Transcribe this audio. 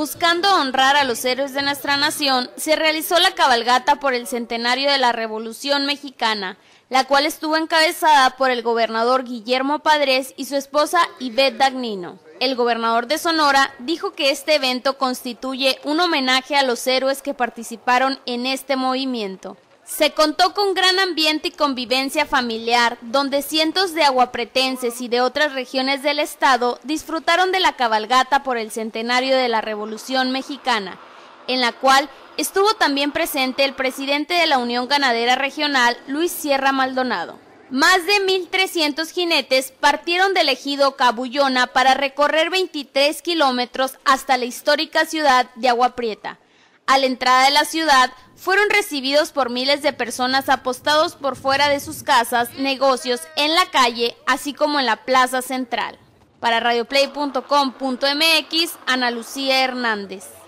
Buscando honrar a los héroes de nuestra nación, se realizó la cabalgata por el centenario de la Revolución Mexicana, la cual estuvo encabezada por el gobernador Guillermo Padres y su esposa Yvette Dagnino. El gobernador de Sonora dijo que este evento constituye un homenaje a los héroes que participaron en este movimiento. Se contó con gran ambiente y convivencia familiar, donde cientos de aguapretenses y de otras regiones del estado disfrutaron de la cabalgata por el centenario de la Revolución Mexicana, en la cual estuvo también presente el presidente de la Unión Ganadera Regional, Luis Sierra Maldonado. Más de 1.300 jinetes partieron del ejido Cabullona para recorrer 23 kilómetros hasta la histórica ciudad de aguaprieta Prieta. A la entrada de la ciudad fueron recibidos por miles de personas apostados por fuera de sus casas, negocios, en la calle, así como en la plaza central. Para radioplay.com.mx, Ana Lucía Hernández.